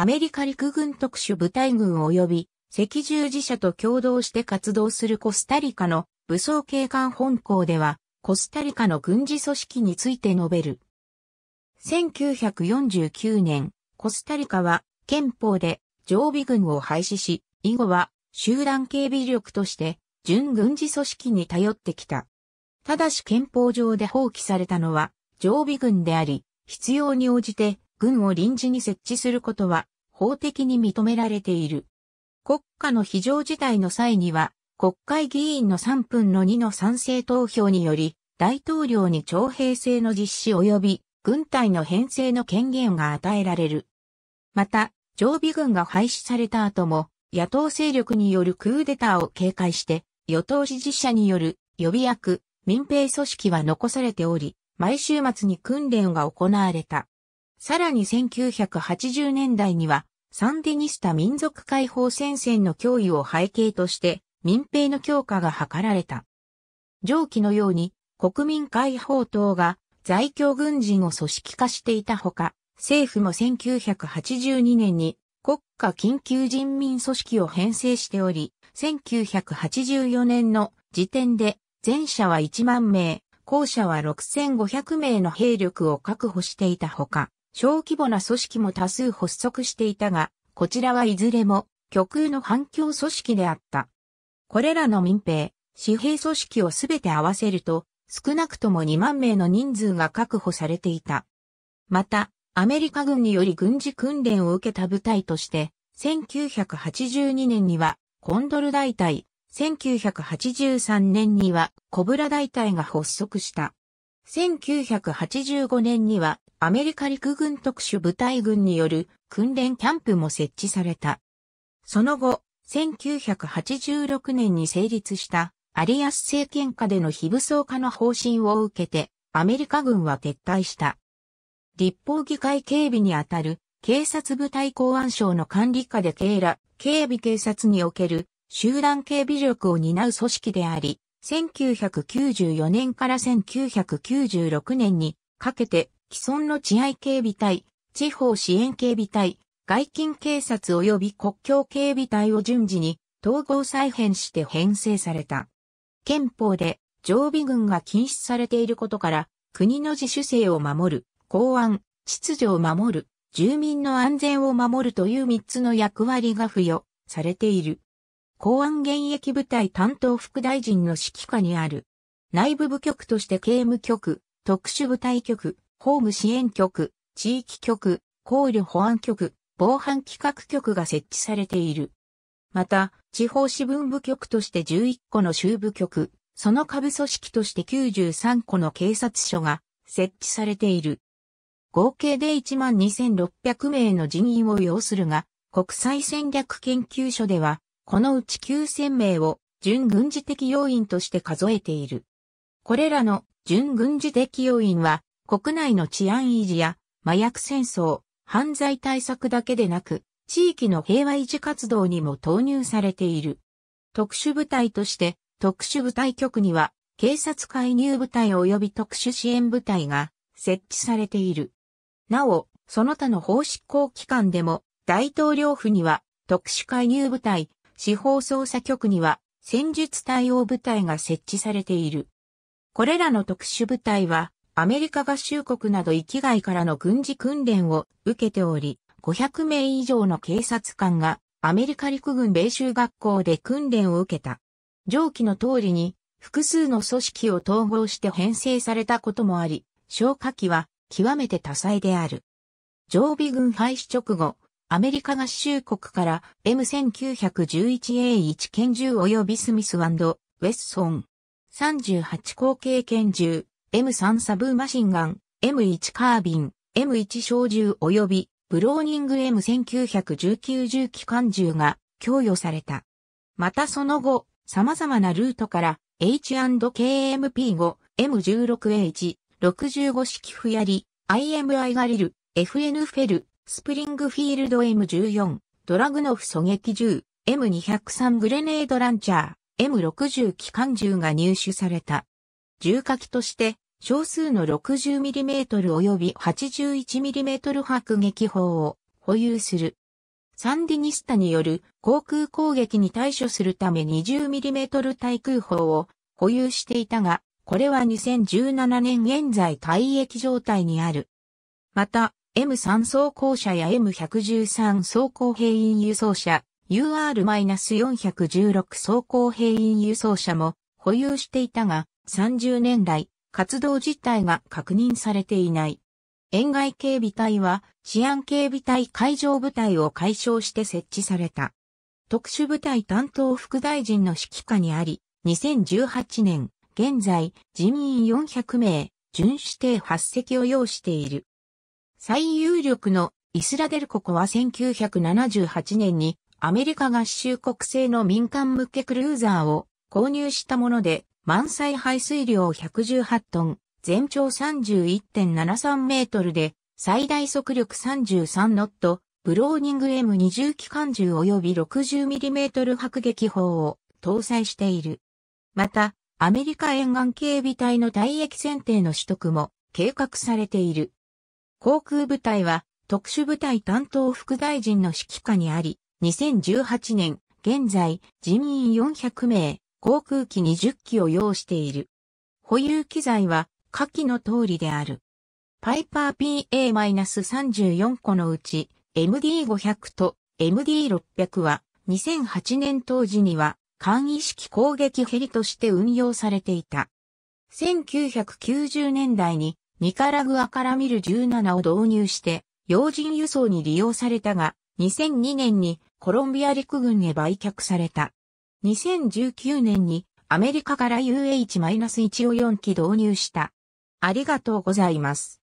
アメリカ陸軍特殊部隊軍及び赤十字社と共同して活動するコスタリカの武装警官本校では、コスタリカの軍事組織について述べる。1949年、コスタリカは憲法で常備軍を廃止し、以後は集団警備力として準軍事組織に頼ってきた。ただし憲法上で放棄されたのは常備軍であり、必要に応じて軍を臨時に設置することは法的に認められている。国家の非常事態の際には、国会議員の3分の2の賛成投票により、大統領に徴兵制の実施及び軍隊の編成の権限が与えられる。また、常備軍が廃止された後も、野党勢力によるクーデターを警戒して、与党支持者による予備役、民兵組織は残されており、毎週末に訓練が行われた。さらに1980年代には、サンディニスタ民族解放戦線の脅威を背景として民兵の強化が図られた。上記のように国民解放党が在京軍人を組織化していたほか、政府も1982年に国家緊急人民組織を編成しており、1984年の時点で前者は1万名、後者は6500名の兵力を確保していたほか、小規模な組織も多数発足していたが、こちらはいずれも極右の反共組織であった。これらの民兵、私兵組織をすべて合わせると、少なくとも2万名の人数が確保されていた。また、アメリカ軍により軍事訓練を受けた部隊として、1982年にはコンドル大隊、1983年にはコブラ大隊が発足した。1985年にはアメリカ陸軍特殊部隊軍による訓練キャンプも設置された。その後、1986年に成立したアリアス政権下での非武装化の方針を受けて、アメリカ軍は撤退した。立法議会警備にあたる警察部隊公安省の管理下で警ら、警備警察における集団警備力を担う組織であり、1994年から1996年にかけて既存の治安警備隊、地方支援警備隊、外勤警察及び国境警備隊を順次に統合再編して編成された。憲法で常備軍が禁止されていることから、国の自主性を守る、公安、秩序を守る、住民の安全を守るという三つの役割が付与されている。公安現役部隊担当副大臣の指揮下にある。内部部局として刑務局、特殊部隊局、法務支援局、地域局、考慮保安局、防犯企画局が設置されている。また、地方支分部局として11個の州部局、その下部組織として93個の警察署が設置されている。合計で12,600名の人員を要するが、国際戦略研究所では、このうち9,000名を準軍事的要員として数えている。これらの準軍事的要員は、国内の治安維持や麻薬戦争、犯罪対策だけでなく、地域の平和維持活動にも投入されている。特殊部隊として、特殊部隊局には、警察介入部隊及び特殊支援部隊が設置されている。なお、その他の法執行機関でも、大統領府には特殊介入部隊、司法捜査局には戦術対応部隊が設置されている。これらの特殊部隊は、アメリカ合衆国など域外からの軍事訓練を受けており、500名以上の警察官がアメリカ陸軍米州学校で訓練を受けた。上記の通りに複数の組織を統合して編成されたこともあり、消火器は極めて多彩である。常備軍廃止直後、アメリカ合衆国から M1911A1 拳銃及びスミスウェッソン38口径拳銃 M3 サブマシンガン、M1 カービン、M1 小銃及びブローニング M1919 銃機関銃が供与された。またその後、様々なルートから H&KMP5、m 1 6 h 65式フヤリ、IMI ガリル、FN フェル、スプリングフィールド M14、ドラグノフ狙撃銃、M203 グレネードランチャー、M60 機関銃が入手された。重火器として少数の 60mm 及び 81mm 迫撃砲を保有する。サンディニスタによる航空攻撃に対処するため 20mm 対空砲を保有していたが、これは2017年現在退役状態にある。また、M3 装甲車や M113 装甲兵員輸送車、UR-416 装甲兵員輸送車も保有していたが、30年来、活動実態が確認されていない。沿外警備隊は治安警備隊海上部隊を解消して設置された。特殊部隊担当副大臣の指揮下にあり、2018年、現在、人員400名、巡視艇8隻を要している。最有力のイスラデル国は1978年にアメリカ合衆国製の民間向けクルーザーを購入したもので、満載排水量118トン、全長31.73メートルで、最大速力33ノット、ブローニング M20 機関銃及び 60mm 迫撃砲を搭載している。また、アメリカ沿岸警備隊の退役選定の取得も計画されている。航空部隊は特殊部隊担当副大臣の指揮下にあり、2018年、現在人員400名、航空機20機を要している。保有機材は下記の通りである。パイパー PA-34 個のうち MD500 と MD600 は2008年当時には簡易式攻撃ヘリとして運用されていた。1990年代にニカラグアからミル17を導入して要人輸送に利用されたが2002年にコロンビア陸軍へ売却された。2019年にアメリカから UH-1 を4機導入した。ありがとうございます。